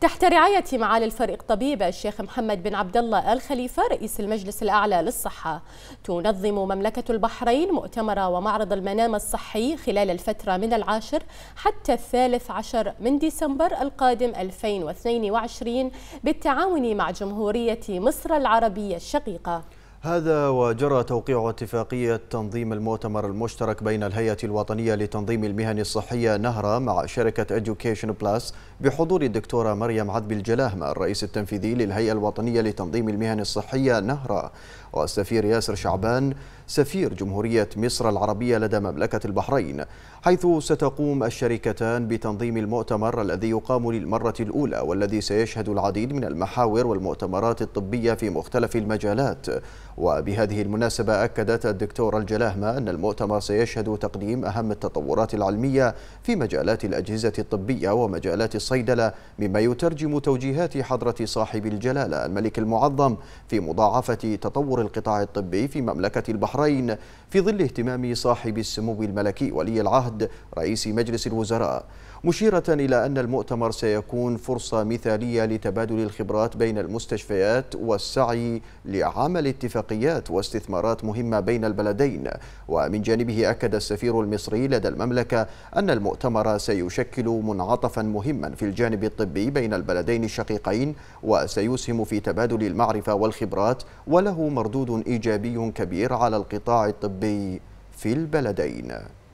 تحت رعاية معالي الفريق طبيب الشيخ محمد بن عبد الله الخليفة رئيس المجلس الأعلى للصحة تنظم مملكة البحرين مؤتمر ومعرض المنام الصحي خلال الفترة من العاشر حتى الثالث عشر من ديسمبر القادم 2022 بالتعاون مع جمهورية مصر العربية الشقيقة هذا وجرى توقيع اتفاقية تنظيم المؤتمر المشترك بين الهيئة الوطنية لتنظيم المهن الصحية نهرة مع شركة Education Plus بحضور الدكتورة مريم عذبي الجلاهمة الرئيس التنفيذي للهيئة الوطنية لتنظيم المهن الصحية نهرة والسفير ياسر شعبان سفير جمهورية مصر العربية لدى مملكة البحرين حيث ستقوم الشركتان بتنظيم المؤتمر الذي يقام للمرة الأولى والذي سيشهد العديد من المحاور والمؤتمرات الطبية في مختلف المجالات وبهذه المناسبة أكدت الدكتورة الجلاهمة أن المؤتمر سيشهد تقديم أهم التطورات العلمية في مجالات الأجهزة الطبية ومجالات الصيدلة مما يترجم توجيهات حضرة صاحب الجلالة الملك المعظم في مضاعفة تطور القطاع الطبي في مملكة البحرين في ظل اهتمام صاحب السمو الملكي ولي العهد رئيس مجلس الوزراء مشيرة إلى أن المؤتمر سيكون فرصة مثالية لتبادل الخبرات بين المستشفيات والسعي لعمل اتفاق اتفاقيات واستثمارات مهمة بين البلدين ومن جانبه أكد السفير المصري لدى المملكة أن المؤتمر سيشكل منعطفا مهما في الجانب الطبي بين البلدين الشقيقين وسيسهم في تبادل المعرفة والخبرات وله مردود إيجابي كبير على القطاع الطبي في البلدين